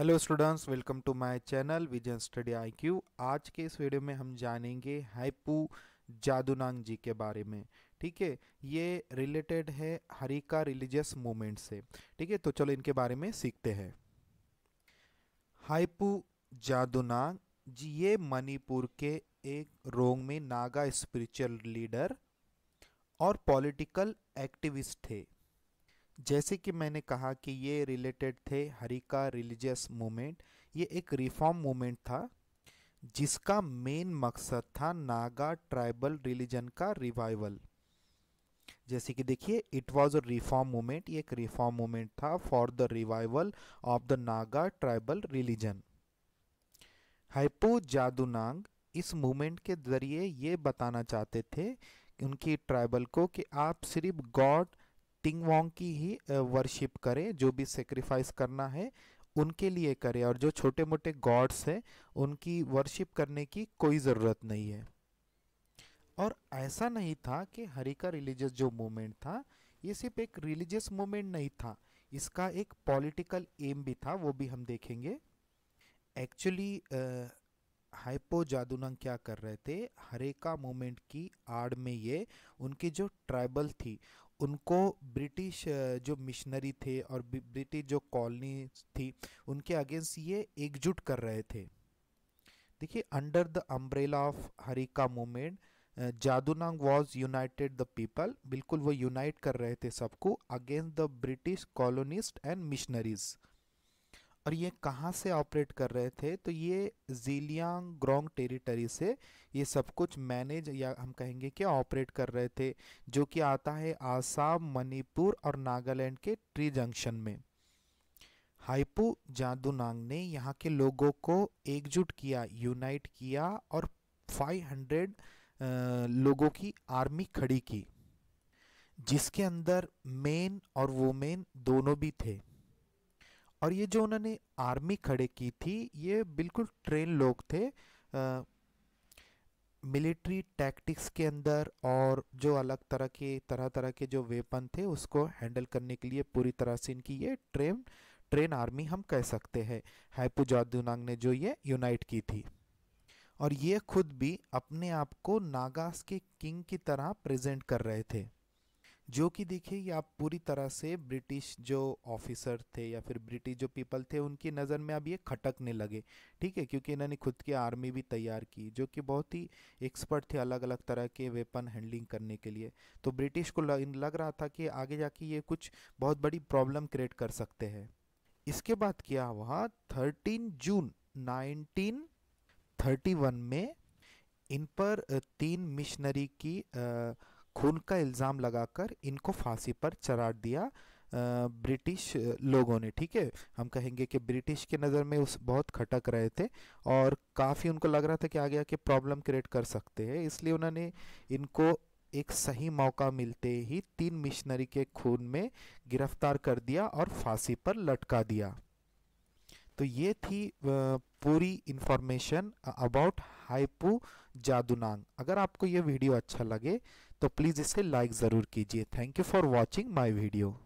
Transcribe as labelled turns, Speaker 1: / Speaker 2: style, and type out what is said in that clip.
Speaker 1: hello students welcome to my channel vision study IQ आज के इस वीडियो में हम जानेंगे हाइपू जादूनांग जी के बारे में ठीक है ये रिलेटेड है हरिका रिलीजियस मूवमेंट से ठीक है तो चलो इनके बारे में सीखते हैं हाइपू जादूनांग जी ये मणिपुर के एक रोंग में नागा स्पिरिचुअल लीडर और पॉलिटिकल एक्टिविस्ट थे जैसे कि मैंने कहा कि ये रिलेटेड थे हरिका रिलीजियस मूवमेंट ये एक रिफॉर्म मूवमेंट था जिसका मेन मकसद था नागा ट्राइबल रिलीजन का रिवाइवल जैसे कि देखिए it was a reform movement ये एक रिफॉर्म मूवमेंट था for the revival of the Naga tribal religion Haipou Jadonang इस मूवमेंट के जरिए ये बताना चाहते थे उनकी ट्राइबल को कि आप सिर्फ गॉड टिंग वोंग की ही वर्शिप करें जो भी सेक्रीफाइस करना है उनके लिए करें और जो छोटे मोटे गॉड्स हैं उनकी वर्शिप करने की कोई ज़रूरत नहीं है और ऐसा नहीं था कि हरि का रिलीजियस जो मूवमेंट था ये सिर्फ एक रिलीजियस मूवमेंट नहीं था इसका एक पॉलिटिकल एम भी था वो भी हम देखेंगे एक्चुअली हाइपो जादूनंग क्या कर रहे थे हरेका मूवमेंट की आड़ में ये उनकी जो ट्राइबल थी उनको ब्रिटिश जो मिशनरी थे और ब्रिटिश जो कॉलोनी थी उनके अगेंस्ट ये एकजुट कर रहे थे देखिए under the umbrella of Heraka movement Jadonang was united the people बिल्कुल वो यूनाइट कर रहे थे सबको against the British colonist and missionaries और ये कहाँ से ऑपरेट कर रहे थे तो ये जीलियांग ग्रोंग टेरिटरी से ये सब कुछ मैनेज या हम कहेंगे कि ऑपरेट कर रहे थे जो कि आता है आसाम मणिपुर और नागालैंड के ट्री जंक्शन में हाइपू जादूनांग ने यहाँ के लोगों को एकजुट किया यूनाइट किया और 500 लोगों की आर्मी खड़ी की जिसके अंदर मेन और वोमेन दोनों भी थे और ये जो उन्होंने आर्मी खड़े की थी ये बिल्कुल ट्रेन लोग थे मिलिट्री टैक्टिक्स के अंदर और जो अलग तरह के तरह तरह के जो वेपन थे उसको हैंडल करने के लिए पूरी तरह से इनकी ये ट्रेन ट्रेन आर्मी हम कह सकते हैं हैपू जादूनांग ने जो ये यूनाइट की थी और ये खुद भी अपने आप को नागास के किंग की तरह प्रेजेंट कर रहे थे जो कि देखिए ये आप पूरी तरह से ब्रिटिश जो ऑफिसर थे या फिर ब्रिटिश जो पीपल थे उनकी नज़र में अब ये खटकने लगे ठीक है क्योंकि इन्होंने खुद की आर्मी भी तैयार की जो कि बहुत ही एक्सपर्ट थे अलग अलग तरह के वेपन हैंडलिंग करने के लिए तो ब्रिटिश को लग, लग रहा था कि आगे जाके ये कुछ बहुत बड़ी प्रॉब्लम क्रिएट कर सकते हैं इसके बाद क्या हुआ thirteen June nineteen thirty one में इन पर तीन मिशनरी की आ, खून का इल्ज़ाम लगाकर इनको फांसी पर चरार दिया ब्रिटिश लोगों ने ठीक है हम कहेंगे कि ब्रिटिश के नज़र में उस बहुत खटक रहे थे और काफ़ी उनको लग रहा था कि आगे आके प्रॉब्लम क्रिएट कर सकते हैं इसलिए उन्होंने इनको एक सही मौका मिलते ही तीन मिशनरी के खून में गिरफ्तार कर दिया और फांसी पर लटका दिया तो ये थी पूरी इन्फॉर्मेशन अबाउट हाइपू जादुनांग अगर आपको ये वीडियो अच्छा लगे तो प्लीज़ इसे लाइक ज़रूर कीजिए thank you for watching my video